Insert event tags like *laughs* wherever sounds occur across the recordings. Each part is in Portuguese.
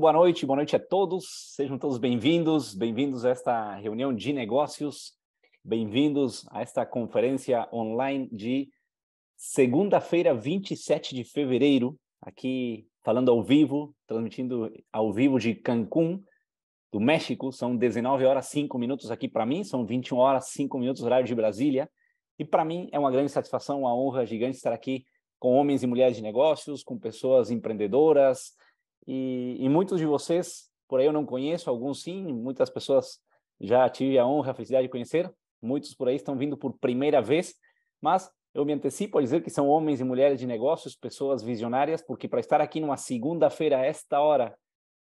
Muito boa noite, boa noite a todos. Sejam todos bem-vindos, bem-vindos a esta reunião de negócios, bem-vindos a esta conferência online de segunda-feira, 27 de fevereiro, aqui falando ao vivo, transmitindo ao vivo de Cancún, do México. São 19 horas 5 minutos aqui para mim, são 21 horas 5 minutos horário de Brasília. E para mim é uma grande satisfação, uma honra gigante estar aqui com homens e mulheres de negócios, com pessoas empreendedoras, e, e, muitos de vocês, por aí eu não conheço, alguns sim, muitas pessoas já tive a honra, a felicidade de conhecer, muitos por aí estão vindo por primeira vez, mas eu me antecipo a dizer que são homens e mulheres de negócios, pessoas visionárias, porque para estar aqui numa segunda-feira, a esta hora,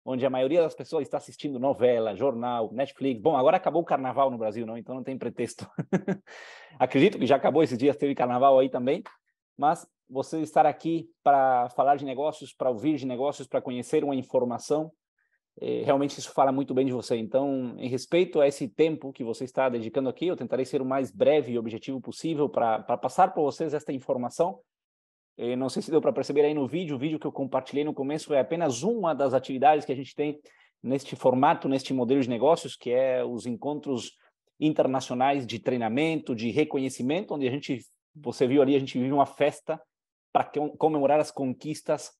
onde a maioria das pessoas está assistindo novela, jornal, Netflix. Bom, agora acabou o carnaval no Brasil, não? Então não tem pretexto. *laughs* Acredito que já acabou esses dias, teve carnaval aí também mas você estar aqui para falar de negócios, para ouvir de negócios, para conhecer uma informação, é, realmente isso fala muito bem de você. Então, em respeito a esse tempo que você está dedicando aqui, eu tentarei ser o mais breve e objetivo possível para passar para vocês esta informação. É, não sei se deu para perceber aí no vídeo, o vídeo que eu compartilhei no começo é apenas uma das atividades que a gente tem neste formato, neste modelo de negócios, que é os encontros internacionais de treinamento, de reconhecimento, onde a gente você viu ali, a gente vive uma festa para comemorar as conquistas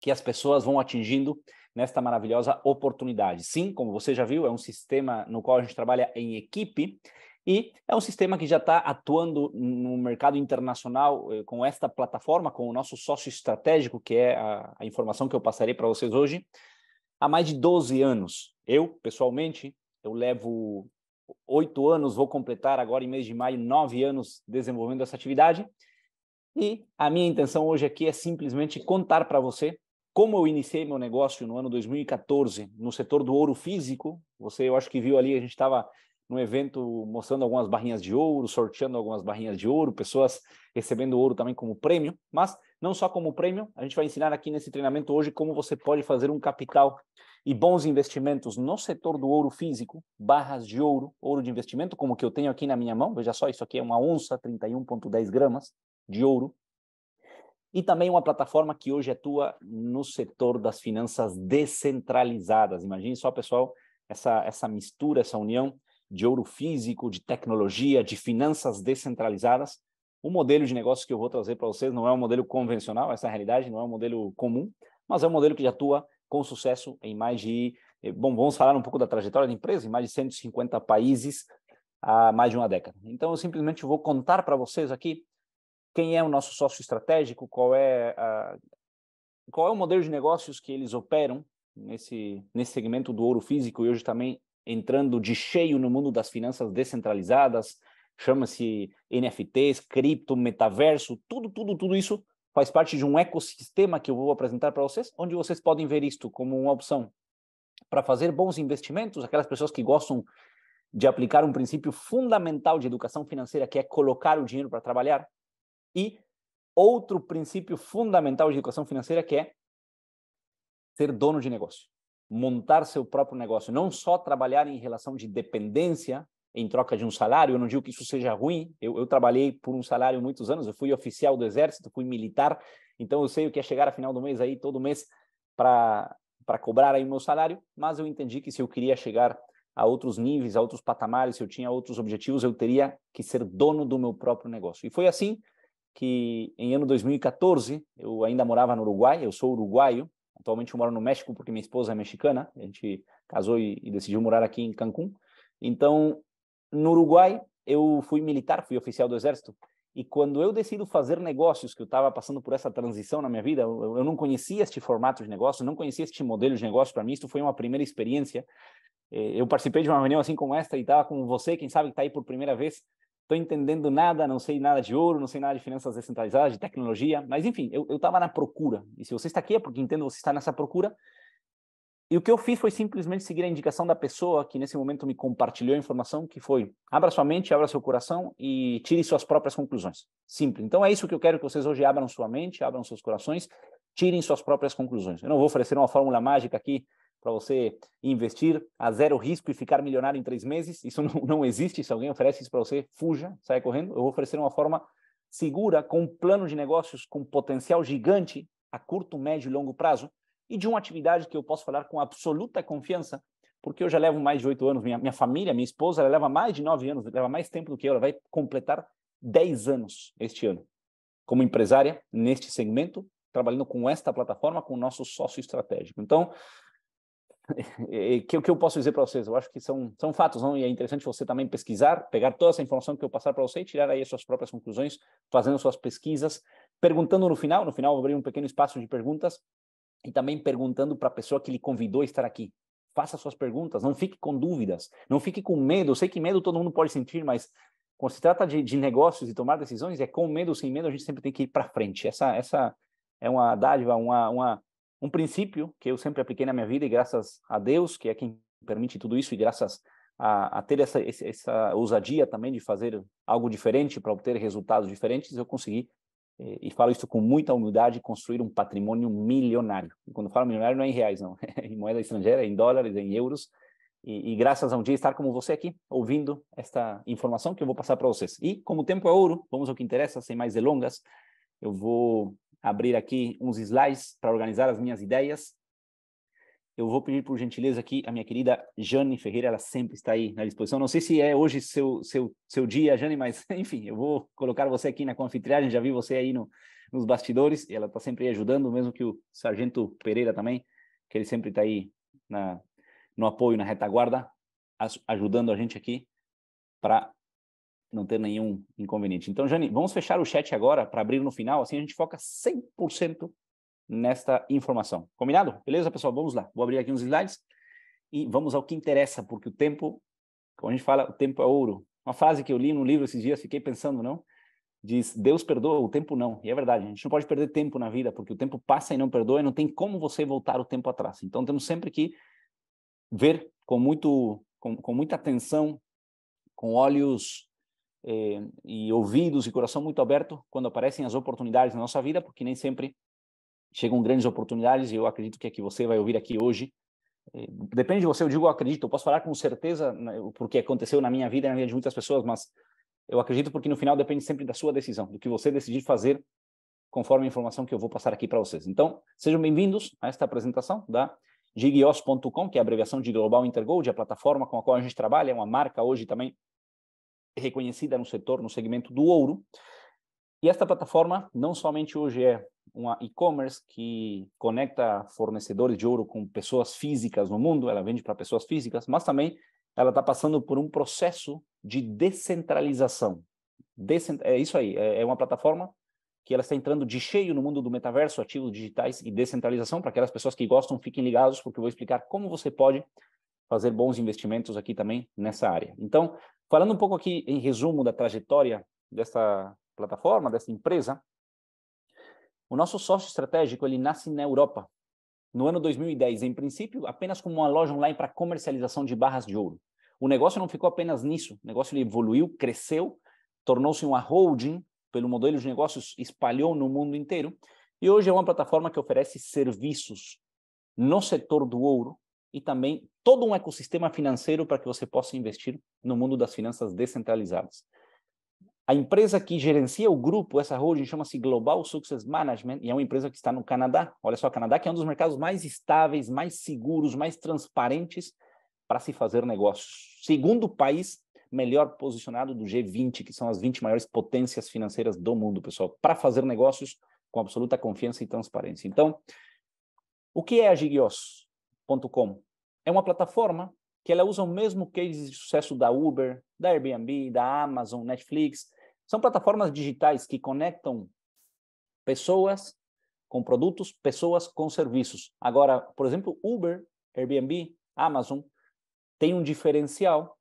que as pessoas vão atingindo nesta maravilhosa oportunidade. Sim, como você já viu, é um sistema no qual a gente trabalha em equipe e é um sistema que já está atuando no mercado internacional eh, com esta plataforma, com o nosso sócio estratégico, que é a, a informação que eu passarei para vocês hoje, há mais de 12 anos. Eu, pessoalmente, eu levo oito anos, vou completar agora em mês de maio, nove anos desenvolvendo essa atividade. E a minha intenção hoje aqui é simplesmente contar para você como eu iniciei meu negócio no ano 2014 no setor do ouro físico. Você, eu acho que viu ali, a gente estava no evento mostrando algumas barrinhas de ouro, sorteando algumas barrinhas de ouro, pessoas recebendo ouro também como prêmio, mas não só como prêmio, a gente vai ensinar aqui nesse treinamento hoje como você pode fazer um capital e bons investimentos no setor do ouro físico, barras de ouro, ouro de investimento, como o que eu tenho aqui na minha mão, veja só, isso aqui é uma onça, 31,10 gramas de ouro, e também uma plataforma que hoje atua no setor das finanças descentralizadas. Imagine só, pessoal, essa, essa mistura, essa união de ouro físico, de tecnologia, de finanças descentralizadas. O modelo de negócio que eu vou trazer para vocês não é um modelo convencional, essa é realidade não é um modelo comum, mas é um modelo que já atua com sucesso em mais de. Eh, bom, vamos falar um pouco da trajetória da empresa, em mais de 150 países há mais de uma década. Então, eu simplesmente vou contar para vocês aqui quem é o nosso sócio estratégico, qual é, a, qual é o modelo de negócios que eles operam nesse, nesse segmento do ouro físico e hoje também entrando de cheio no mundo das finanças descentralizadas, chama-se NFTs, cripto, metaverso, tudo, tudo, tudo isso faz parte de um ecossistema que eu vou apresentar para vocês, onde vocês podem ver isto como uma opção para fazer bons investimentos, aquelas pessoas que gostam de aplicar um princípio fundamental de educação financeira, que é colocar o dinheiro para trabalhar, e outro princípio fundamental de educação financeira, que é ser dono de negócio, montar seu próprio negócio, não só trabalhar em relação de dependência em troca de um salário. Eu não digo que isso seja ruim, eu, eu trabalhei por um salário muitos anos, eu fui oficial do Exército, fui militar, então eu sei o que é chegar a final do mês aí, todo mês, para cobrar aí o meu salário, mas eu entendi que se eu queria chegar a outros níveis, a outros patamares, se eu tinha outros objetivos, eu teria que ser dono do meu próprio negócio. E foi assim que, em ano 2014, eu ainda morava no Uruguai, eu sou uruguaio, atualmente eu moro no México porque minha esposa é mexicana, a gente casou e, e decidiu morar aqui em Cancún. Então, no Uruguai, eu fui militar, fui oficial do Exército, e quando eu decido fazer negócios, que eu estava passando por essa transição na minha vida, eu, eu, não conhecia este formato de negócio, não conhecia este modelo de negócio, para mim isso foi uma primeira experiência. É, eu participei de uma reunião assim como esta e estava com você, quem sabe que está aí por primeira vez, estou entendendo nada, não sei nada de ouro, não sei nada de finanças descentralizadas, de tecnologia, mas enfim, eu estava na procura. E se você está aqui é porque entendo que você está nessa procura, e o que eu fiz foi simplesmente seguir a indicação da pessoa que nesse momento me compartilhou a informação, que foi: abra sua mente, abra seu coração e tire suas próprias conclusões. Simples. Então é isso que eu quero que vocês hoje abram sua mente, abram seus corações, tirem suas próprias conclusões. Eu não vou oferecer uma fórmula mágica aqui para você investir a zero risco e ficar milionário em três meses. Isso não, não existe. Se alguém oferece isso para você, fuja, saia correndo. Eu vou oferecer uma forma segura, com um plano de negócios com potencial gigante a curto, médio e longo prazo e de uma atividade que eu posso falar com absoluta confiança, porque eu já levo mais de oito anos, minha, minha família, minha esposa, ela leva mais de nove anos, leva mais tempo do que eu, ela vai completar dez anos este ano, como empresária neste segmento, trabalhando com esta plataforma, com o nosso sócio estratégico. Então, *laughs* que, que eu posso dizer para vocês? Eu acho que são, são fatos, não? E é interessante você também pesquisar, pegar toda essa informação que eu passar para você e tirar aí as suas próprias conclusões, fazendo suas pesquisas, perguntando no final. No final, eu abri um pequeno espaço de perguntas e também perguntando para a pessoa que lhe convidou a estar aqui. Faça suas perguntas, não fique com dúvidas, não fique com medo. Eu sei que medo todo mundo pode sentir, mas quando se trata de, de negócios e tomar decisões, é com medo ou sem medo, a gente sempre tem que ir para frente. Essa, essa é uma dádiva, uma, uma, um princípio que eu sempre apliquei na minha vida e graças a Deus, que é quem permite tudo isso, e graças a, a ter essa, essa ousadia também de fazer algo diferente para obter resultados diferentes, eu consegui eh, e falo isso com muita humildade, construir um patrimônio milionário. E quando falo milionário, não é em reais, não. *laughs* É em moeda estrangeira, é em dólares, é em euros. E, e, graças a um dia estar como você aqui, ouvindo esta informação que eu vou passar para vocês. E como o tempo é ouro, vamos ao que interessa, sem mais delongas. Eu vou abrir aqui uns slides para organizar as minhas ideias eu vou pedir por gentileza aqui a minha querida Jane Ferreira, ela sempre está aí na disposição. Não sei se é hoje seu seu seu dia, Jane, mas *laughs* enfim, eu vou colocar você aqui na confitriagem, já vi você aí no, nos bastidores, ela está sempre aí ajudando, mesmo que o Sargento Pereira também, que ele sempre está aí na, no apoio, na retaguarda, ajudando a gente aqui para não ter nenhum inconveniente. Então, Jane, vamos fechar o chat agora para abrir no final, assim a gente foca 100% nesta informação. Combinado? Beleza, pessoal? Vamos lá. Vou abrir aqui uns slides e vamos ao que interessa, porque o tempo, como a gente fala, o tempo é ouro. Uma frase que eu li num livro esses dias, fiquei pensando, não? Diz: Deus perdoa, o tempo não. E é verdade, a gente não pode perder tempo na vida, porque o tempo passa e não perdoa, e não tem como você voltar o tempo atrás. Então temos sempre que ver com, muito, com, com muita atenção, com olhos eh, e ouvidos e coração muito aberto quando aparecem as oportunidades na nossa vida, porque nem sempre chegam grandes oportunidades e eu acredito que é que você vai ouvir aqui hoje. É, depende de você, eu digo eu acredito, eu posso falar com certeza né, porque aconteceu na minha vida e na vida de muitas pessoas, mas eu acredito porque no final depende sempre da sua decisão, do que você decidir fazer conforme a informação que eu vou passar aqui para vocês. Então, sejam bem-vindos a esta apresentação da gigios.com, que é a abreviação de Global Intergold, a plataforma com a qual a gente trabalha, é uma marca hoje também reconhecida no setor, no segmento do ouro. E esta plataforma não somente hoje é uma e-commerce que conecta fornecedores de ouro com pessoas físicas no mundo, ela vende para pessoas físicas, mas também ela está passando por um processo de descentralização. Decent... É isso aí, é, é uma plataforma que ela está entrando de cheio no mundo do metaverso, ativos digitais e descentralização. Para aquelas pessoas que gostam, fiquem ligados, porque eu vou explicar como você pode fazer bons investimentos aqui também nessa área. Então, falando um pouco aqui em resumo da trajetória dessa plataforma, dessa empresa, o nosso sócio estratégico ele nasce na Europa, no ano 2010, em princípio, apenas como uma loja online para comercialização de barras de ouro. O negócio não ficou apenas nisso, o negócio evoluiu, cresceu, tornou-se uma holding pelo modelo de negócios, espalhou no mundo inteiro e hoje é uma plataforma que oferece serviços no setor do ouro e também todo um ecossistema financeiro para que você possa investir no mundo das finanças descentralizadas. A empresa que gerencia o grupo, essa holding, chama-se Global Success Management e é uma empresa que está no Canadá. Olha só, Canadá que é um dos mercados mais estáveis, mais seguros, mais transparentes para se fazer negócios. Segundo país melhor posicionado do G20, que são as 20 maiores potências financeiras do mundo, pessoal, para fazer negócios com absoluta confiança e transparência. Então, o que é a Gigios.com? É uma plataforma que ela usa o mesmo case de sucesso da Uber, da Airbnb, da Amazon, Netflix, são plataformas digitais que conectam pessoas com produtos, pessoas com serviços. Agora, por exemplo, Uber, Airbnb, Amazon tem um diferencial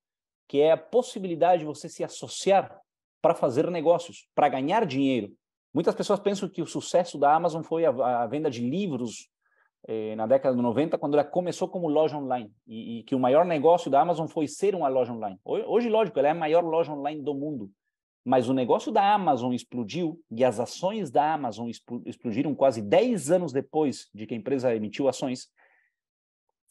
que é a possibilidade de você se associar para fazer negócios, para ganhar dinheiro. Muitas pessoas pensam que o sucesso da Amazon foi a, a venda de livros eh, na década de 90, quando ela começou como loja online, e, e, que o maior negócio da Amazon foi ser uma loja online. Hoje, lógico, ela é a maior loja online do mundo, mas o negócio da Amazon explodiu e as ações da Amazon explodiram quase 10 anos depois de que a empresa emitiu ações.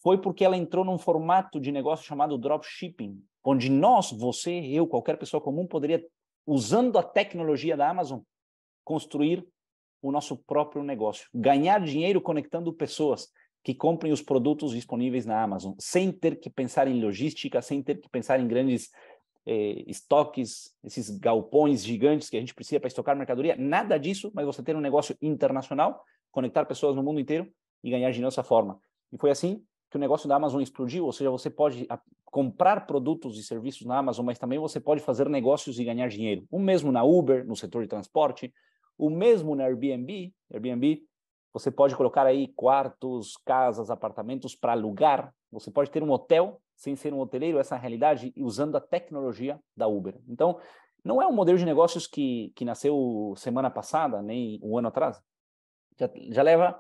Foi porque ela entrou num formato de negócio chamado dropshipping, onde nós, você, eu, qualquer pessoa comum poderia, usando a tecnologia da Amazon, construir o nosso próprio negócio, ganhar dinheiro conectando pessoas que comprem os produtos disponíveis na Amazon, sem ter que pensar em logística, sem ter que pensar em grandes eh, estoques, esses galpões gigantes que a gente precisa para estocar mercadoria, nada disso, mas você ter um negócio internacional, conectar pessoas no mundo inteiro e ganhar dinheiro dessa forma. E foi assim que o negócio da Amazon explodiu, ou seja, você pode comprar produtos e serviços na Amazon, mas também você pode fazer negócios e ganhar dinheiro. O mesmo na Uber, no setor de transporte, o mesmo na Airbnb, Airbnb você pode colocar aí quartos, casas, apartamentos para alugar. Você pode ter um hotel sem ser um hoteleiro, essa realidade usando a tecnologia da Uber. Então, não é um modelo de negócios que, que nasceu semana passada, nem um ano atrás. Já, já leva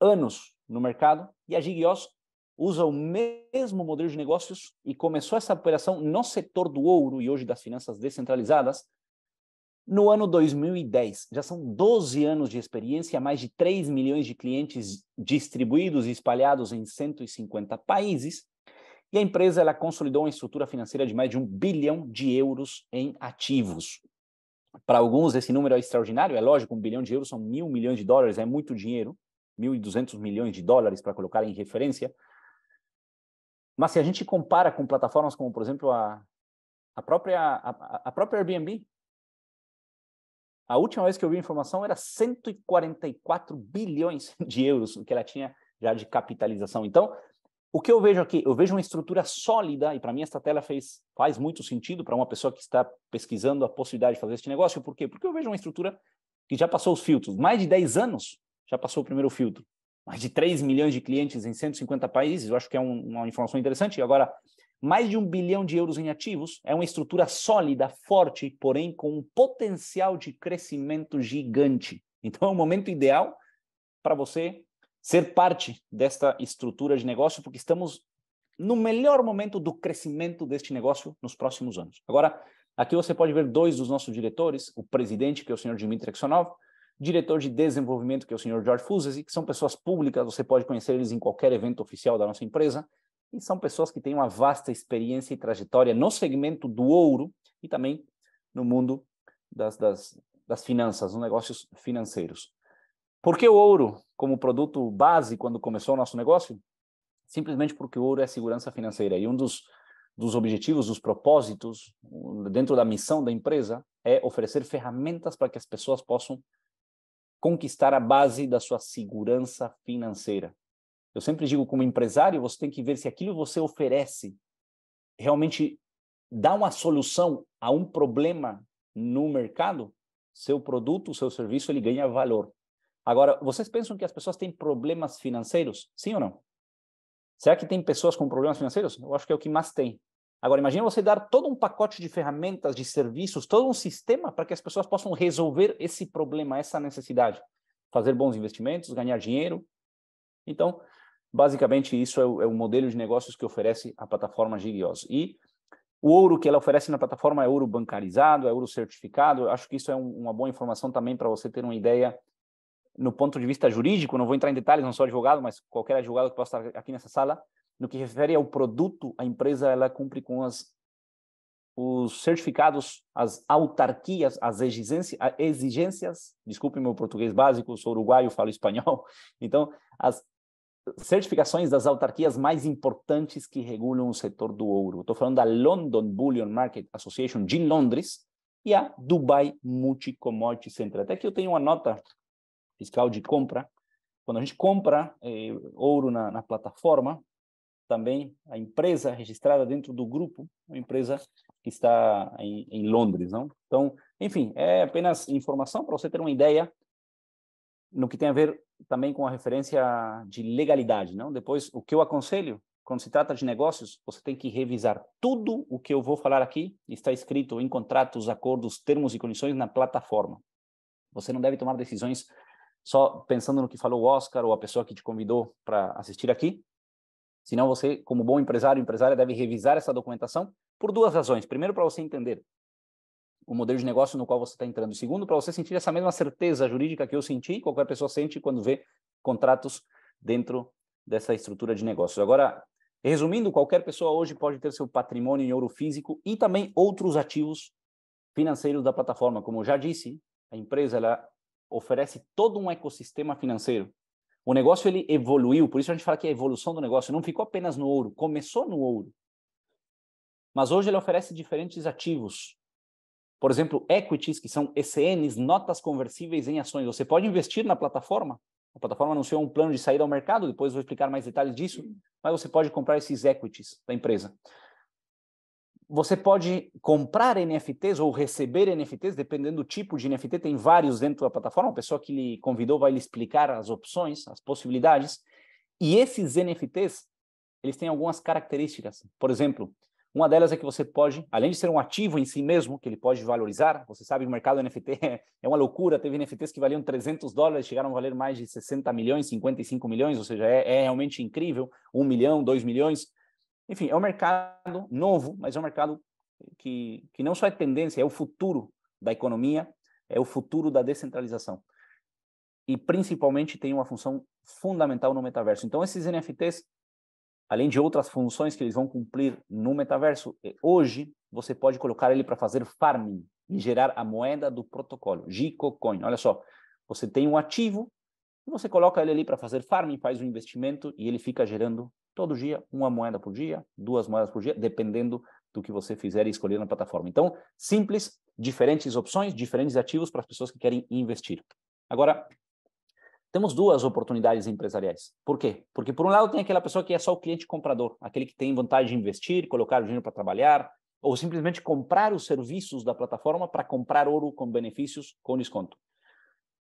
anos no mercado e a Gigios usa o mesmo modelo de negócios e começou essa operação no setor do ouro e hoje das finanças descentralizadas no ano 2010. Já são 12 anos de experiência, mais de 3 milhões de clientes distribuídos e espalhados em 150 países. E a empresa ela consolidou uma estrutura financeira de mais de um bilhão de euros em ativos. Para alguns, esse número é extraordinário, é lógico, um bilhão de euros são mil milhões de dólares, é muito dinheiro, 1.200 milhões de dólares para colocar em referência. Mas se a gente compara com plataformas como, por exemplo, a, a, própria, a, a própria Airbnb, a última vez que eu vi informação era 144 bilhões de euros que ela tinha já de capitalização. Então, o que eu vejo aqui? Eu vejo uma estrutura sólida, e para mim esta tela fez, faz muito sentido para uma pessoa que está pesquisando a possibilidade de fazer este negócio. Por quê? Porque eu vejo uma estrutura que já passou os filtros. Mais de 10 anos já passou o primeiro filtro. Mais de 3 milhões de clientes em 150 países, eu acho que é um, uma informação interessante. E agora, mais de um bilhão de euros em ativos, é uma estrutura sólida, forte, porém com um potencial de crescimento gigante. Então, é o um momento ideal para você ser parte desta estrutura de negócio, porque estamos no melhor momento do crescimento deste negócio nos próximos anos. Agora, aqui você pode ver dois dos nossos diretores, o presidente, que é o senhor Dmitry Aksionov, diretor de desenvolvimento, que é o senhor George Fuzesi, que são pessoas públicas, você pode conhecer eles em qualquer evento oficial da nossa empresa, e são pessoas que têm uma vasta experiência e trajetória no segmento do ouro e também no mundo das, das, das finanças, nos negócios financeiros. Por que o ouro como produto base quando começou o nosso negócio? Simplesmente porque o ouro é segurança financeira. E um dos, dos objetivos, dos propósitos, dentro da missão da empresa, é oferecer ferramentas para que as pessoas possam conquistar a base da sua segurança financeira. Eu sempre digo, como empresário, você tem que ver se aquilo que você oferece realmente dá uma solução a um problema no mercado, seu produto, seu serviço, ele ganha valor. Agora, vocês pensam que as pessoas têm problemas financeiros? Sim ou não? Será que tem pessoas com problemas financeiros? Eu acho que é o que mais tem. Agora, imagine você dar todo um pacote de ferramentas, de serviços, todo um sistema para que as pessoas possam resolver esse problema, essa necessidade. Fazer bons investimentos, ganhar dinheiro. Então, basicamente, isso é o, é o modelo de negócios que oferece a plataforma Gigios. E o ouro que ela oferece na plataforma é ouro bancarizado, é ouro certificado. Eu acho que isso é um, uma boa informação também para você ter uma ideia no ponto de vista jurídico, não vou entrar em detalhes, não sou advogado, mas qualquer advogado que possa estar aqui nessa sala, no que refere ao produto, a empresa ela cumpre com as, os certificados, as autarquias, as exigências, exigências desculpe meu português básico, sou uruguaio, falo espanhol, *laughs* então as certificações das autarquias mais importantes que regulam o setor do ouro. Estou falando da London Bullion Market Association de Londres e a Dubai Multi Commodity Center. Até que eu tenho uma nota fiscal de compra. Quando a gente compra eh, ouro na, na, plataforma, também a empresa registrada dentro do grupo, uma empresa que está em, em Londres, não? Então, enfim, é apenas informação para você ter uma ideia no que tem a ver também com a referência de legalidade, não? Depois, o que eu aconselho quando se trata de negócios, você tem que revisar tudo o que eu vou falar aqui, está escrito em contratos, acordos, termos e condições na plataforma. Você não deve tomar decisões só pensando no que falou o Oscar ou a pessoa que te convidou para assistir aqui. Senão você, como bom empresário, empresária, deve revisar essa documentação por duas razões. Primeiro, para você entender o modelo de negócio no qual você está entrando. Segundo, para você sentir essa mesma certeza jurídica que eu senti, qualquer pessoa sente quando vê contratos dentro dessa estrutura de negócios. Agora, resumindo, qualquer pessoa hoje pode ter seu patrimônio em ouro físico e também outros ativos financeiros da plataforma. Como eu já disse, a empresa ela oferece todo um ecossistema financeiro. O negócio ele evoluiu, por isso a gente fala que a evolução do negócio não ficou apenas no ouro, começou no ouro. Mas hoje ele oferece diferentes ativos. Por exemplo, equities, que são ECNs, notas conversíveis em ações. Você pode investir na plataforma. A plataforma anunciou um plano de saída ao mercado, depois vou explicar mais detalhes disso, mas você pode comprar esses equities da empresa você pode comprar NFTs ou receber NFTs, dependendo do tipo de NFT, tem vários dentro da plataforma. A pessoa que lhe convidou vai lhe explicar as opções, as possibilidades. E esses NFTs, eles têm algumas características. Por exemplo, uma delas é que você pode, além de ser um ativo em si mesmo, que ele pode valorizar, você sabe que o mercado NFT *laughs* é, é uma loucura, teve NFTs que valiam 300 dólares, chegaram a valer mais de 60 milhões, 55 milhões, ou seja, é, é realmente incrível, 1 milhão, 2 milhões, enfim, é um mercado novo, mas é um mercado que, que não só é tendência, é o futuro da economia, é o futuro da descentralização. E principalmente tem uma função fundamental no metaverso. Então, esses NFTs, além de outras funções que eles vão cumprir no metaverso, é, hoje você pode colocar ele para fazer farming e gerar a moeda do protocolo, Gico Coin. Olha só, você tem um ativo, você coloca ele ali para fazer farming, faz um investimento e ele fica gerando Todo dia, uma moeda por dia, duas moedas por dia, dependendo do que você fizer e escolher na plataforma. Então, simples, diferentes opções, diferentes ativos para as pessoas que querem investir. Agora, temos duas oportunidades empresariais. Por quê? Porque, por um lado, tem aquela pessoa que é só o cliente comprador, aquele que tem vontade de investir, colocar o dinheiro para trabalhar, ou simplesmente comprar os serviços da plataforma para comprar ouro com benefícios, com desconto.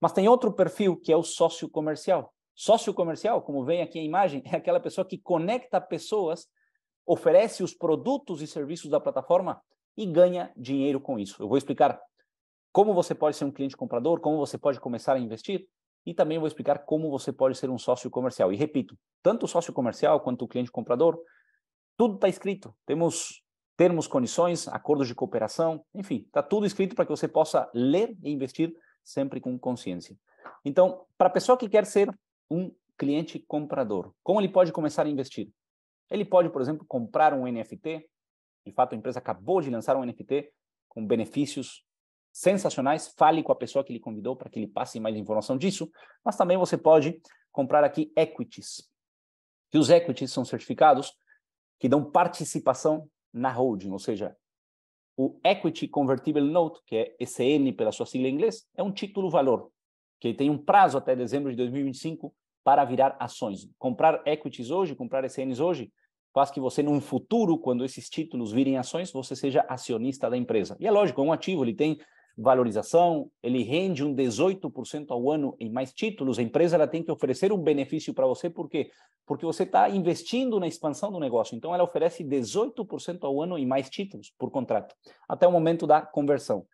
Mas tem outro perfil que é o sócio comercial, Sócio comercial, como vem aqui a imagem, é aquela pessoa que conecta pessoas, oferece os produtos e serviços da plataforma e ganha dinheiro com isso. Eu vou explicar como você pode ser um cliente comprador, como você pode começar a investir e também vou explicar como você pode ser um sócio comercial. E repito, tanto o sócio comercial quanto o cliente comprador, tudo está escrito. Temos termos, condições, acordos de cooperação, enfim, está tudo escrito para que você possa ler e investir sempre com consciência. Então, para a pessoa que quer ser um cliente comprador. Como ele pode começar a investir? Ele pode, por exemplo, comprar um NFT. De fato, a empresa acabou de lançar um NFT com benefícios sensacionais. Fale com a pessoa que lhe convidou para que ele passe mais informação disso. Mas também você pode comprar aqui equities, que os equities são certificados que dão participação na holding, ou seja, o Equity Convertible Note, que é ECN pela sua sigla em inglês, é um título valor que tem um prazo até dezembro de 2025 para virar ações. Comprar equities hoje, comprar SNs hoje, faz que você, num futuro, quando esses títulos virem ações, você seja acionista da empresa. E é lógico, é um ativo, ele tem valorização, ele rende um 18% ao ano em mais títulos. A empresa ela tem que oferecer um benefício para você, por quê? Porque você está investindo na expansão do negócio. Então, ela oferece 18% ao ano em mais títulos por contrato, até o momento da conversão.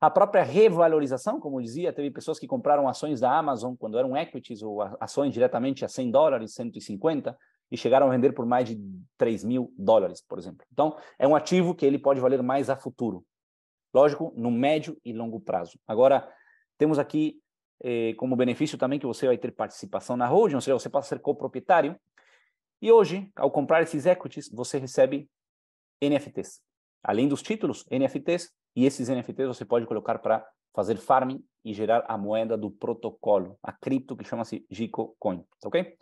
A própria revalorização, como dizia, teve pessoas que compraram ações da Amazon quando eram equities ou ações diretamente a 100 dólares, 150, e chegaram a vender por mais de 3 mil dólares, por exemplo. Então, é um ativo que ele pode valer mais a futuro. Lógico, no médio e longo prazo. Agora, temos aqui eh, como benefício também que você vai ter participação na holding, ou seja, você pode ser coproprietário. E hoje, ao comprar esses equities, você recebe NFTs. Além dos títulos, NFTs, e esses NFTs você pode colocar para fazer farming e gerar a moeda do protocolo, a cripto que chama-se Gico Coin, ok?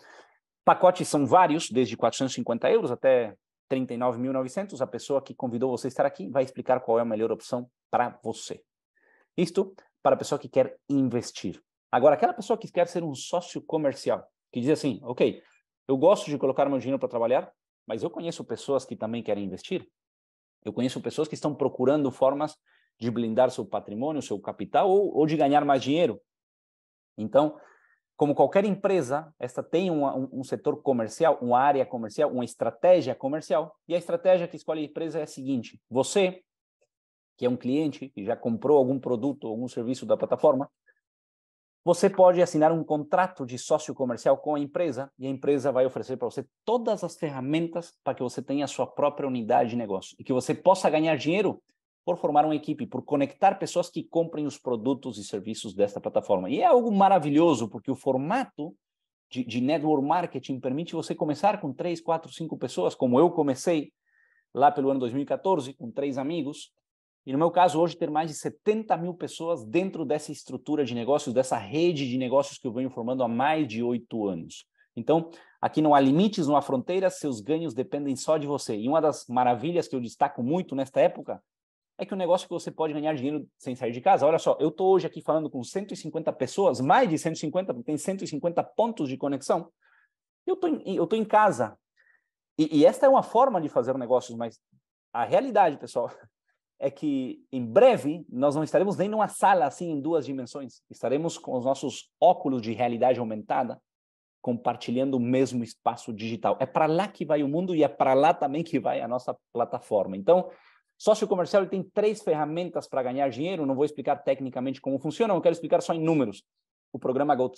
Pacotes são vários, desde 450 euros até 39.900. A pessoa que convidou você a estar aqui vai explicar qual é a melhor opção para você. Isto para a pessoa que quer investir. Agora, aquela pessoa que quer ser um sócio comercial, que diz assim, ok, eu gosto de colocar meu dinheiro para trabalhar, mas eu conheço pessoas que também querem investir. Eu conheço pessoas que estão procurando formas de blindar seu patrimônio, seu capital ou, ou de ganhar mais dinheiro. Então, como qualquer empresa, esta tem um, um, setor comercial, uma área comercial, uma estratégia comercial. E a estratégia que escolhe a empresa é a seguinte: você, que é um cliente e já comprou algum produto, ou algum serviço da plataforma, você pode assinar um contrato de sócio comercial com a empresa e a empresa vai oferecer para você todas as ferramentas para que você tenha a sua própria unidade de negócio e que você possa ganhar dinheiro por formar uma equipe, por conectar pessoas que comprem os produtos e serviços desta plataforma. E é algo maravilhoso, porque o formato de, de network marketing permite você começar com três, quatro, cinco pessoas, como eu comecei lá pelo ano 2014, com três amigos, e no meu caso, hoje, ter mais de 70 mil pessoas dentro dessa estrutura de negócios, dessa rede de negócios que eu venho formando há mais de oito anos. Então, aqui não há limites, não há fronteiras, seus ganhos dependem só de você. E uma das maravilhas que eu destaco muito nesta época é que o negócio que você pode ganhar dinheiro sem sair de casa. Olha só, eu estou hoje aqui falando com 150 pessoas, mais de 150, porque tem 150 pontos de conexão. Eu estou em, eu estou em casa. E, e esta é uma forma de fazer negócios, mas a realidade, pessoal, é que em breve nós não estaremos nem numa sala assim em duas dimensões, estaremos com os nossos óculos de realidade aumentada compartilhando o mesmo espaço digital. É para lá que vai o mundo e é para lá também que vai a nossa plataforma. Então, sócio comercial tem três ferramentas para ganhar dinheiro, não vou explicar tecnicamente como funciona eu quero explicar só em números. O programa gold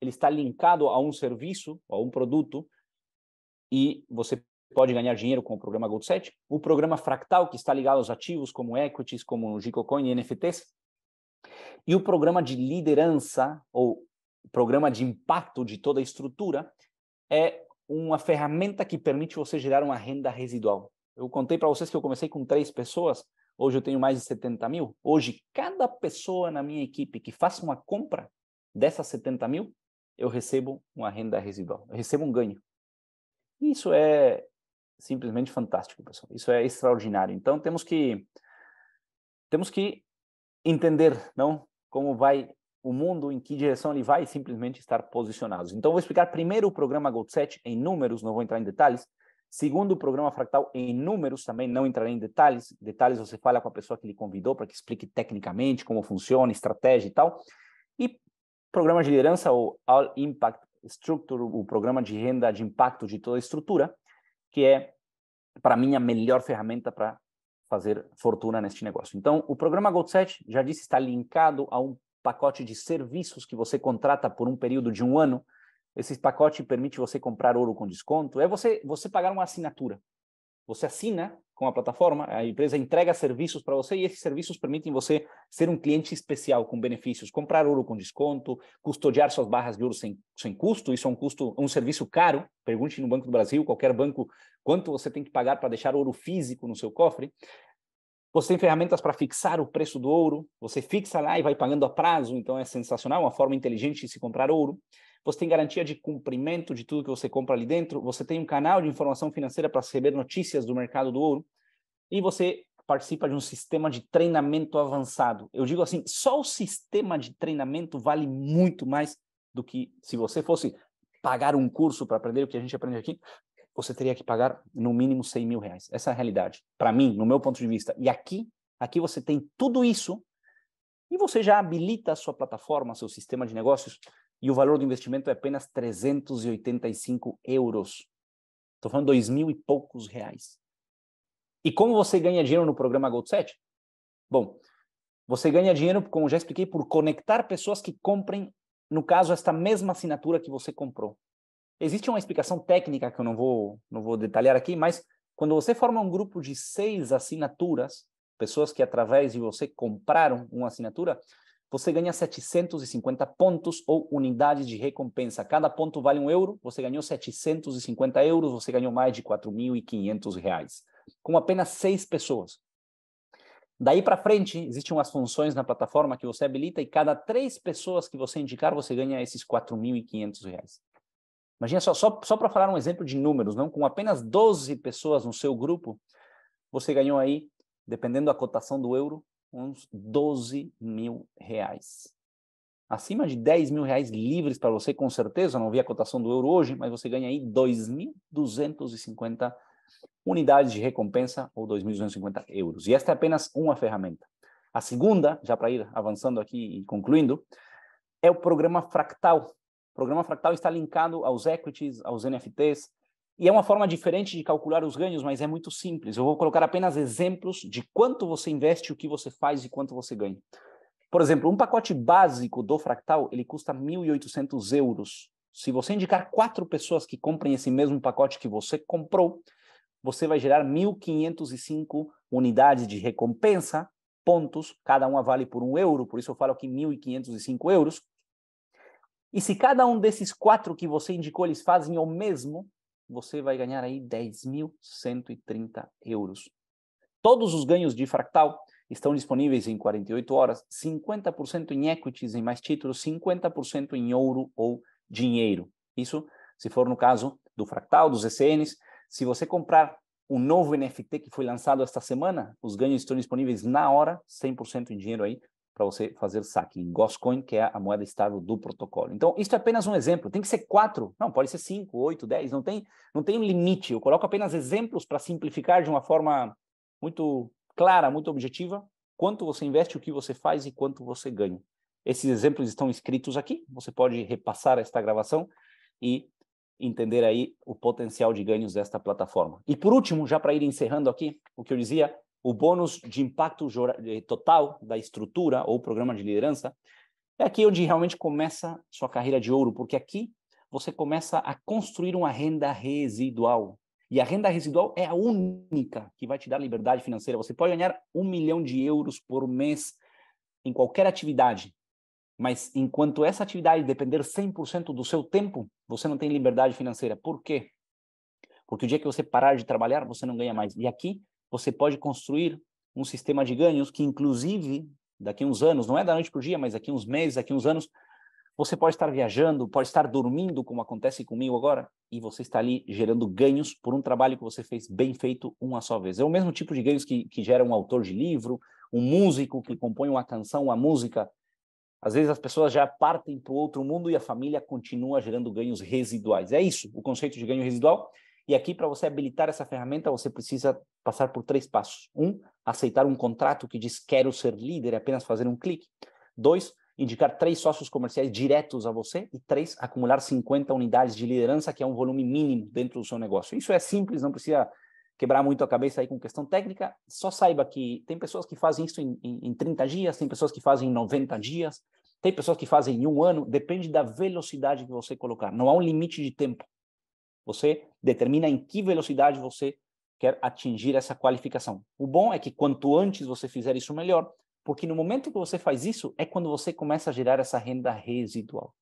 ele está linkado a um serviço, a um produto, e você pode ganhar dinheiro com o programa Gold 7, o programa Fractal, que está ligado aos ativos como equities, como Gicocoin e NFTs, e o programa de liderança, ou programa de impacto de toda a estrutura, é uma ferramenta que permite você gerar uma renda residual. Eu contei para vocês que eu comecei com três pessoas, hoje eu tenho mais de 70 mil. Hoje, cada pessoa na minha equipe que faça uma compra dessas 70 mil, eu recebo uma renda residual, eu recebo um ganho. Isso é simplesmente fantástico, pessoal. Isso é extraordinário. Então temos que temos que entender, não, como vai o mundo, em que direção ele vai, simplesmente estar posicionados. Então vou explicar primeiro o programa Gold em números, não vou entrar em detalhes. Segundo o programa fractal em números, também não entrarei em detalhes. Detalhes você fala com a pessoa que lhe convidou para que explique tecnicamente como funciona, estratégia e tal. E programa de liderança, o All Impact Structure, o programa de renda de impacto de toda a estrutura, que é, para mim, a melhor ferramenta para fazer fortuna neste negócio. Então, o programa Gold 7, já disse, está linkado a um pacote de serviços que você contrata por um período de um ano. Esse pacote permite você comprar ouro com desconto. É você, você pagar uma assinatura. Você assina com a plataforma, a empresa entrega serviços para você e esses serviços permitem você ser um cliente especial com benefícios, comprar ouro com desconto, custodiar suas barras de ouro sem, sem custo, isso é um custo, um serviço caro. Pergunte no Banco do Brasil, qualquer banco, quanto você tem que pagar para deixar ouro físico no seu cofre. Você tem ferramentas para fixar o preço do ouro, você fixa lá e vai pagando a prazo, então é sensacional, uma forma inteligente de se comprar ouro você tem garantia de cumprimento de tudo que você compra ali dentro, você tem um canal de informação financeira para receber notícias do mercado do ouro e você participa de um sistema de treinamento avançado. Eu digo assim, só o sistema de treinamento vale muito mais do que se você fosse pagar um curso para aprender o que a gente aprende aqui, você teria que pagar no mínimo 100 mil reais. Essa é a realidade, para mim, no meu ponto de vista. E aqui, aqui você tem tudo isso e você já habilita a sua plataforma, seu sistema de negócios e o valor do investimento é apenas 385 euros. Estou falando dois mil e poucos reais. E como você ganha dinheiro no programa Gold Set Bom, você ganha dinheiro, como já expliquei, por conectar pessoas que comprem, no caso, esta mesma assinatura que você comprou. Existe uma explicação técnica que eu não vou, não vou detalhar aqui, mas quando você forma um grupo de seis assinaturas, pessoas que através de você compraram uma assinatura, você ganha 750 pontos ou unidades de recompensa. Cada ponto vale um euro, você ganhou 750 euros, você ganhou mais de 4.500 reais, com apenas seis pessoas. Daí para frente, existem umas funções na plataforma que você habilita e cada três pessoas que você indicar, você ganha esses 4.500 reais. Imagina só, só, só para falar um exemplo de números, não? com apenas 12 pessoas no seu grupo, você ganhou aí, dependendo da cotação do euro, uns 12 mil reais. Acima de 10 mil reais livres para você, com certeza, não vi a cotação do euro hoje, mas você ganha aí 2.250 unidades de recompensa ou 2.250 euros. E esta é apenas uma ferramenta. A segunda, já para ir avançando aqui e concluindo, é o programa Fractal. O programa Fractal está linkado aos equities, aos NFTs, e é uma forma diferente de calcular os ganhos, mas é muito simples. Eu vou colocar apenas exemplos de quanto você investe, o que você faz e quanto você ganha. Por exemplo, um pacote básico do Fractal, ele custa 1.800 euros. Se você indicar quatro pessoas que comprem esse mesmo pacote que você comprou, você vai gerar 1.505 unidades de recompensa, pontos, cada uma vale por um euro, por isso eu falo aqui 1.505 euros. E se cada um desses quatro que você indicou, eles fazem o mesmo, você vai ganhar aí 10.130 euros. Todos os ganhos de Fractal estão disponíveis em 48 horas, 50% em equities, em mais títulos, 50% em ouro ou dinheiro. Isso se for no caso do Fractal, dos ECNs. Se você comprar o novo NFT que foi lançado esta semana, os ganhos estão disponíveis na hora, 100% em dinheiro aí, para você fazer saque em Goscoin, que é a moeda estável do protocolo. Então, isso é apenas um exemplo. Tem que ser quatro, não, pode ser cinco, oito, dez, não tem, não tem um limite. Eu coloco apenas exemplos para simplificar de uma forma muito clara, muito objetiva, quanto você investe, o que você faz e quanto você ganha. Esses exemplos estão escritos aqui, você pode repassar esta gravação e entender aí o potencial de ganhos desta plataforma. E por último, já para ir encerrando aqui, o que eu dizia, o bônus de impacto eh, total da estrutura ou programa de liderança, é aqui onde realmente começa sua carreira de ouro, porque aqui você começa a construir uma renda residual. E a renda residual é a única que vai te dar liberdade financeira. Você pode ganhar um milhão de euros por mês em qualquer atividade, mas enquanto essa atividade depender 100% do seu tempo, você não tem liberdade financeira. Por quê? Porque o dia que você parar de trabalhar, você não ganha mais. E aqui você pode construir um sistema de ganhos que, inclusive, daqui uns anos, não é da noite para o dia, mas daqui uns meses, daqui uns anos, você pode estar viajando, pode estar dormindo, como acontece comigo agora, e você está ali gerando ganhos por um trabalho que você fez bem feito uma só vez. É o mesmo tipo de ganhos que, que gera um autor de livro, um músico que compõe uma canção, uma música. Às vezes as pessoas já partem para o outro mundo e a família continua gerando ganhos residuais. É isso, o conceito de ganho residual. E aqui, para você habilitar essa ferramenta, você precisa passar por três passos. Um, aceitar um contrato que diz quero ser líder, é apenas fazer um clique. Dois, indicar três sócios comerciais diretos a você. E três, acumular 50 unidades de liderança, que é um volume mínimo dentro do seu negócio. Isso é simples, não precisa quebrar muito a cabeça aí com questão técnica. Só saiba que tem pessoas que fazem isso em, em, em 30 dias, tem pessoas que fazem em 90 dias, tem pessoas que fazem em um ano, depende da velocidade que você colocar. Não há um limite de tempo. Você determina em que velocidade você quer atingir essa qualificação. O bom é que quanto antes você fizer isso, melhor, porque no momento que você faz isso, é quando você começa a gerar essa renda residual.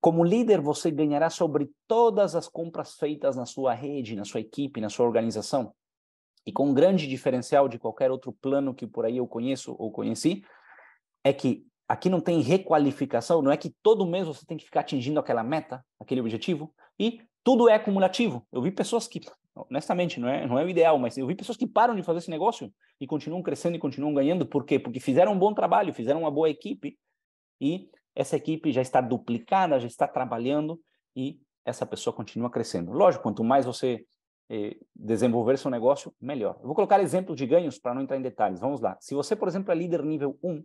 Como líder, você ganhará sobre todas as compras feitas na sua rede, na sua equipe, na sua organização. E com um grande diferencial de qualquer outro plano que por aí eu conheço ou conheci, é que aqui não tem requalificação, não é que todo mês você tem que ficar atingindo aquela meta, aquele objetivo, e tudo é acumulativo. Eu vi pessoas que, honestamente, não é, não é o ideal, mas eu vi pessoas que param de fazer esse negócio e continuam crescendo e continuam ganhando. Por quê? Porque fizeram um bom trabalho, fizeram uma boa equipe e essa equipe já está duplicada, já está trabalhando e essa pessoa continua crescendo. Lógico, quanto mais você eh, desenvolver seu negócio, melhor. Eu vou colocar exemplos de ganhos para não entrar em detalhes. Vamos lá. Se você, por exemplo, é líder nível 1,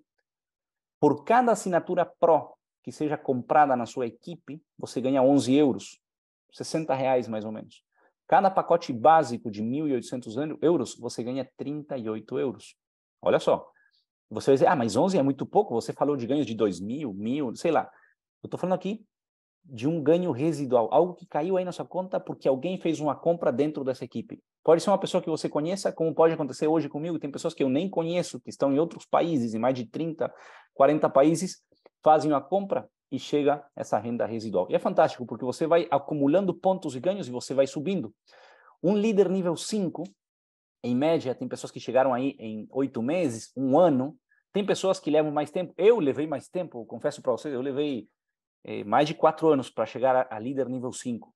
por cada assinatura Pro que seja comprada na sua equipe, você ganha 11 euros. 60 reais mais ou menos. Cada pacote básico de 1.800 euros, você ganha 38 euros. Olha só. Você vai dizer, ah, mas 11 é muito pouco, você falou de ganhos de 2.000, 1.000, sei lá. Eu estou falando aqui de um ganho residual, algo que caiu aí na sua conta porque alguém fez uma compra dentro dessa equipe. Pode ser uma pessoa que você conheça, como pode acontecer hoje comigo, tem pessoas que eu nem conheço, que estão em outros países, em mais de 30, 40 países, fazem uma compra e chega essa renda residual. E é fantástico, porque você vai acumulando pontos e ganhos e você vai subindo. Um líder nível 5, em média, tem pessoas que chegaram aí em oito meses, um ano, tem pessoas que levam mais tempo. Eu levei mais tempo, confesso para vocês, eu levei eh, mais de quatro anos para chegar a, a, líder nível 5.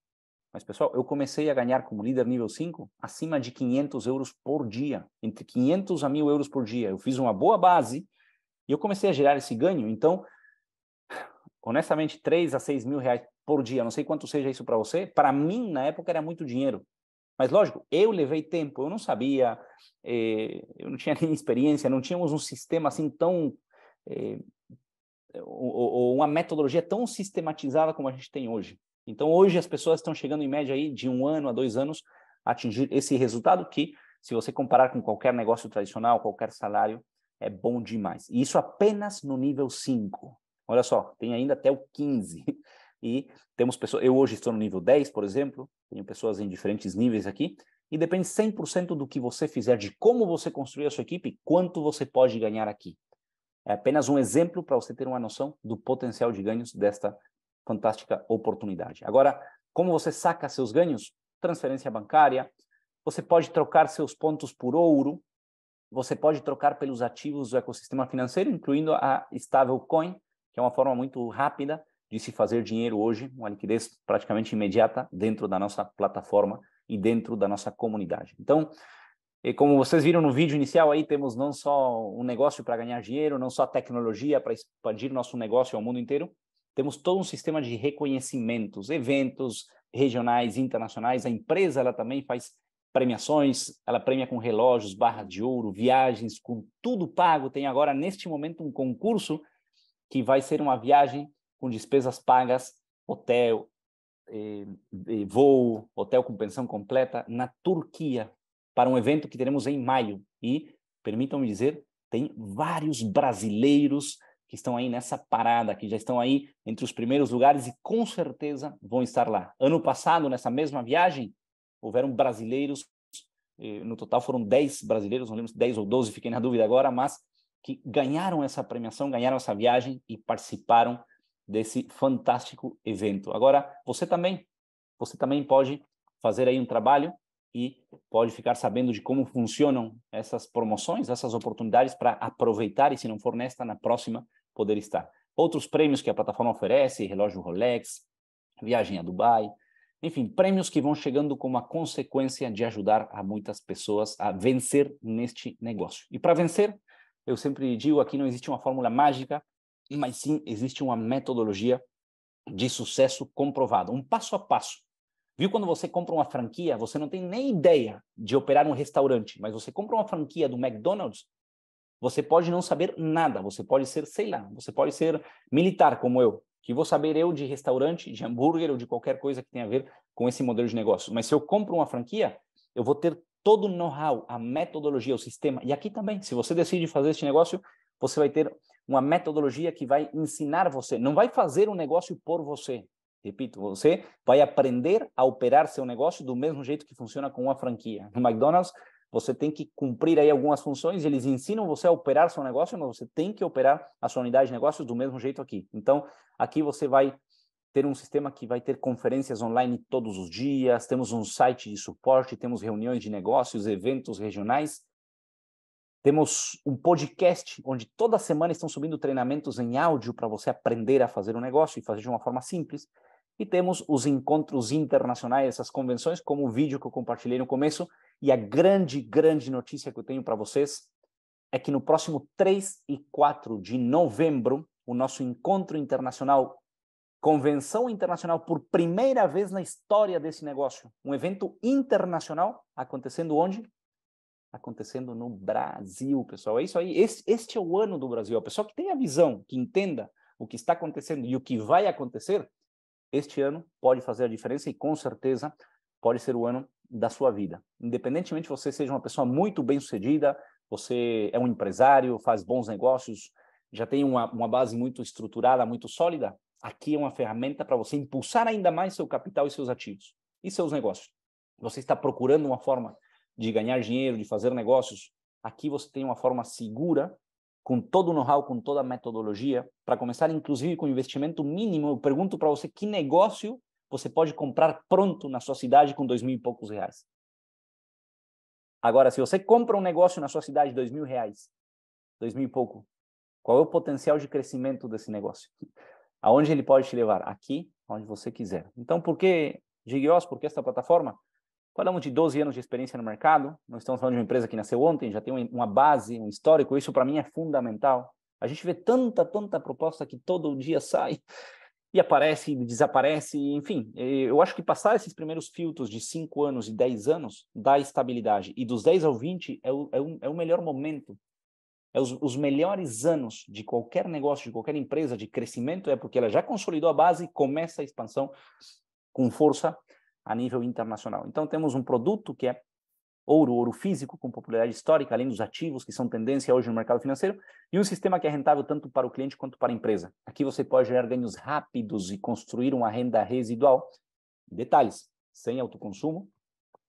Mas, pessoal, eu comecei a ganhar como líder nível 5 acima de 500 euros por dia, entre 500 a 1.000 euros por dia. Eu fiz uma boa base e eu comecei a gerar esse ganho. Então, honestamente, 3 a 6 mil reais por dia, não sei quanto seja isso para você, para mim, na época, era muito dinheiro. Mas, lógico, eu levei tempo, eu não sabia, eh, eu não tinha *laughs* nem experiência, não tínhamos um sistema assim tão. Eh, ou, ou uma metodologia tão sistematizada como a gente tem hoje. Então, hoje as pessoas estão chegando em média aí de um ano a dois anos a atingir esse resultado que, se você comparar com qualquer negócio tradicional, qualquer salário, é bom demais. E isso apenas no nível 5. Olha só, tem ainda até o 15. *laughs* E temos pessoas, eu hoje estou no nível 10, por exemplo, tenho pessoas em diferentes níveis aqui, e depende 100% do que você fizer, de como você construir a sua equipe, quanto você pode ganhar aqui. É apenas um exemplo para você ter uma noção do potencial de ganhos desta fantástica oportunidade. Agora, como você saca seus ganhos? Transferência bancária, você pode trocar seus pontos por ouro, você pode trocar pelos ativos do ecossistema financeiro, incluindo a Stablecoin, que é uma forma muito rápida de se fazer dinheiro hoje, uma liquidez praticamente imediata dentro da nossa plataforma e dentro da nossa comunidade. Então, como vocês viram no vídeo inicial aí, temos não só um negócio para ganhar dinheiro, não só tecnologia para expandir nosso negócio ao mundo inteiro, temos todo um sistema de reconhecimentos, eventos regionais, internacionais, a empresa ela também faz premiações, ela premia com relógios, barra de ouro, viagens, com tudo pago, tem agora neste momento um concurso que vai ser uma viagem com despesas pagas, hotel, eh, eh, voo, hotel com pensão completa, na Turquia, para um evento que teremos em maio. E, permitam-me dizer, tem vários brasileiros que estão aí nessa parada, que já estão aí entre os primeiros lugares e com certeza vão estar lá. Ano passado, nessa mesma viagem, houveram brasileiros, eh, no total foram 10 brasileiros, não lembro se 10 ou 12, fiquei na dúvida agora, mas que ganharam essa premiação, ganharam essa viagem e participaram desse fantástico evento. Agora, você também, você também pode fazer aí um trabalho e pode ficar sabendo de como funcionam essas promoções, essas oportunidades para aproveitar e se não for nesta, na próxima poder estar. Outros prêmios que a plataforma oferece, relógio Rolex, viagem a Dubai, enfim, prêmios que vão chegando como a consequência de ajudar a muitas pessoas a vencer neste negócio. E para vencer, eu sempre digo aqui não existe uma fórmula mágica, mas sim existe uma metodologia de sucesso comprovado, um passo a passo. Viu quando você compra uma franquia, você não tem nem ideia de operar um restaurante, mas você compra uma franquia do McDonald's, você pode não saber nada, você pode ser, sei lá, você pode ser militar como eu, que vou saber eu de restaurante, de hambúrguer ou de qualquer coisa que tenha a ver com esse modelo de negócio. Mas se eu compro uma franquia, eu vou ter todo o know-how, a metodologia, o sistema. E aqui também, se você decide fazer este negócio, você vai ter uma metodologia que vai ensinar você. Não vai fazer um negócio por você. Repito, você vai aprender a operar seu negócio do mesmo jeito que funciona com uma franquia. No McDonald's, você tem que cumprir aí algumas funções, eles ensinam você a operar seu negócio, mas você tem que operar a sua unidade de negócios do mesmo jeito aqui. Então, aqui você vai ter um sistema que vai ter conferências online todos os dias, temos um site de suporte, temos reuniões de negócios, eventos regionais. Temos um podcast onde toda semana estão subindo treinamentos em áudio para você aprender a fazer um negócio e fazer de uma forma simples. E temos os encontros internacionais, essas convenções, como o vídeo que eu compartilhei no começo. E a grande, grande notícia que eu tenho para vocês é que no próximo 3 e 4 de novembro, o nosso encontro internacional convenção internacional por primeira vez na história desse negócio. Um evento internacional acontecendo onde? Acontecendo no Brasil, pessoal. É isso aí. este é o ano do Brasil. A pessoa que tem a visão, que entenda o que está acontecendo e o que vai acontecer, este ano pode fazer a diferença e com certeza pode ser o ano da sua vida. Independentemente você seja uma pessoa muito bem-sucedida, você é um empresário, faz bons negócios, já tem uma, uma base muito estruturada, muito sólida, Aqui é uma ferramenta para você impulsar ainda mais seu capital e seus ativos e seus negócios. Você está procurando uma forma de ganhar dinheiro, de fazer negócios? Aqui você tem uma forma segura, com todo o know-how, com toda a metodologia, para começar, inclusive com investimento mínimo. Eu pergunto para você que negócio você pode comprar pronto na sua cidade com dois mil e poucos reais. Agora, se você compra um negócio na sua cidade dois mil reais, dois mil e pouco, qual é o potencial de crescimento desse negócio? aonde ele pode te levar? Aqui, onde você quiser. Então, por que Gigios? Por que esta plataforma? Falamos de 12 anos de experiência no mercado, não estamos falando de uma empresa que nasceu ontem, já tem uma base, um histórico, isso para mim é fundamental. A gente vê tanta, tanta proposta que todo dia sai *laughs* e aparece, e desaparece, enfim. Eu acho que passar esses primeiros filtros de 5 anos e 10 anos dá estabilidade. E dos 10 ao 20 é o, é o, é o melhor momento é os, os melhores anos de qualquer negócio, de qualquer empresa, de crescimento, é porque ela já consolidou a base e começa a expansão com força a nível internacional. Então, temos um produto que é ouro, ouro físico, com popularidade histórica, além dos ativos que são tendência hoje no mercado financeiro, e um sistema que é rentável tanto para o cliente quanto para a empresa. Aqui você pode gerar ganhos rápidos e construir uma renda residual. Detalhes: sem autoconsumo,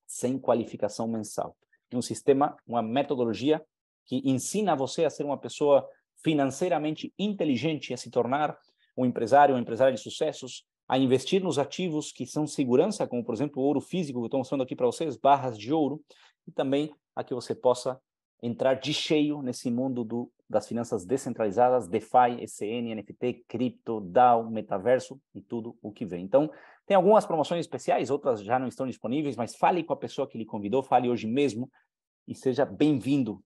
sem qualificação mensal. um sistema, uma metodologia que ensina você a ser uma pessoa financeiramente inteligente, a se tornar um empresário, um empresário de sucessos, a investir nos ativos que são segurança, como por exemplo o ouro físico que eu estou mostrando aqui para vocês, barras de ouro, e também a que você possa entrar de cheio nesse mundo do, das finanças descentralizadas, DeFi, ECN, NFT, cripto, DAO, metaverso e tudo o que vem. Então, tem algumas promoções especiais, outras já não estão disponíveis, mas fale com a pessoa que lhe convidou, fale hoje mesmo e seja bem-vindo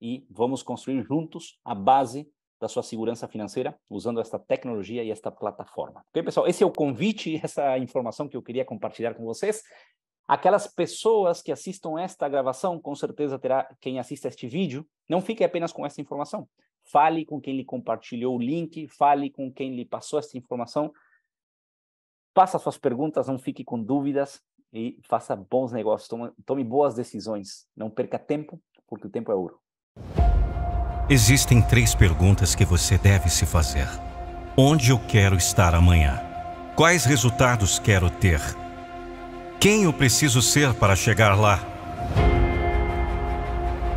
e vamos construir juntos a base da sua segurança financeira usando esta tecnologia e esta plataforma. Ok, pessoal? Esse é o convite e essa é informação que eu queria compartilhar com vocês. Aquelas pessoas que assistam esta gravação, com certeza terá quem assista este vídeo. Não fique apenas com essa informação. Fale com quem lhe compartilhou o link, fale com quem lhe passou esta informação. Faça suas perguntas, não fique com dúvidas e faça bons negócios. Tome, tome boas decisões. Não perca tempo, porque o tempo é ouro. Existem três perguntas que você deve se fazer: Onde eu quero estar amanhã? Quais resultados quero ter? Quem eu preciso ser para chegar lá?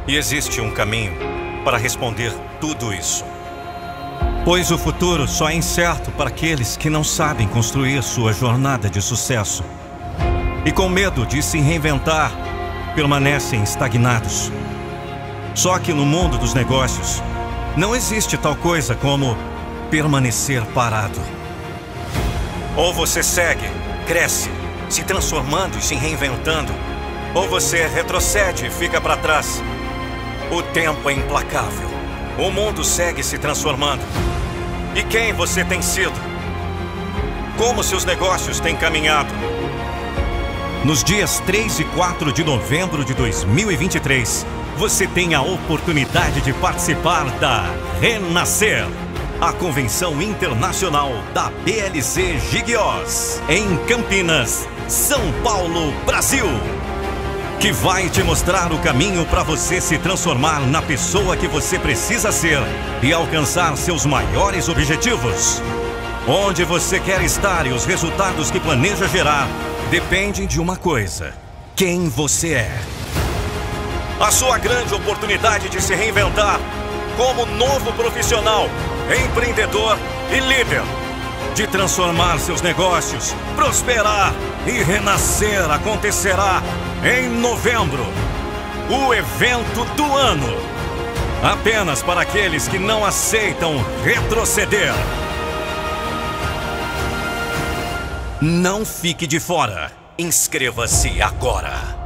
E existe um caminho para responder tudo isso. Pois o futuro só é incerto para aqueles que não sabem construir sua jornada de sucesso e, com medo de se reinventar, permanecem estagnados. Só que no mundo dos negócios, não existe tal coisa como permanecer parado. Ou você segue, cresce, se transformando e se reinventando, ou você retrocede e fica para trás. O tempo é implacável. O mundo segue se transformando. E quem você tem sido? Como seus negócios têm caminhado? Nos dias 3 e 4 de novembro de 2023, você tem a oportunidade de participar da Renascer, a convenção internacional da PLC Gigios, em Campinas, São Paulo, Brasil. Que vai te mostrar o caminho para você se transformar na pessoa que você precisa ser e alcançar seus maiores objetivos. Onde você quer estar e os resultados que planeja gerar dependem de uma coisa: quem você é a sua grande oportunidade de se reinventar como novo profissional, empreendedor e líder, de transformar seus negócios, prosperar e renascer acontecerá em novembro. O evento do ano. Apenas para aqueles que não aceitam retroceder. Não fique de fora. Inscreva-se agora.